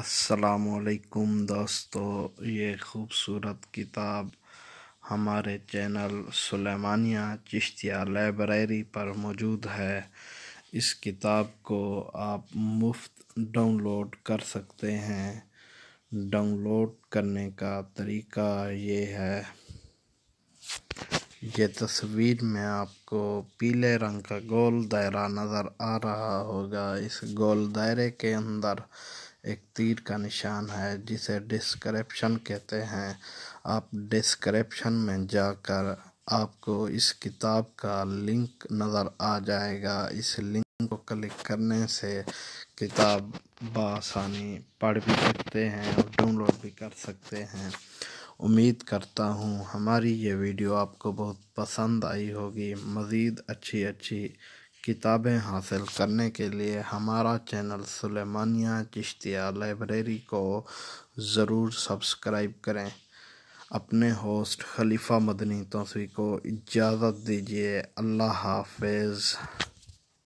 السلام علیکم دوستو یہ خوبصورت کتاب ہمارے چینل سلیمانیہ چشتیہ لائبریری پر موجود ہے اس کتاب کو آپ مفت ڈاؤن لوڈ کر سکتے ہیں ڈاؤن لوڈ کرنے کا طریقہ یہ ہے یہ تصویر میں آپ کو پیلے رنگ کا گول دائرہ نظر آ رہا ہوگا اس گول دائرے کے اندر ایک تیر کا نشان ہے جسے ڈسکرپشن کہتے ہیں آپ ڈسکرپشن میں جا کر آپ کو اس کتاب کا لنک نظر آ جائے گا اس لنک کو کلک کرنے سے کتاب بآسانی پڑھ بھی سکتے ہیں اور ڈاؤن لوڈ بھی کر سکتے ہیں امید کرتا ہوں ہماری یہ ویڈیو آپ کو بہت پسند آئی ہوگی مزید اچھی اچھی کتابیں حاصل کرنے کے لیے ہمارا چینل سلیمانیہ چشتیہ لائبریری کو ضرور سبسکرائب کریں اپنے ہوسٹ خلیفہ مدنی توسیع کو اجازت دیجیے اللہ حافظ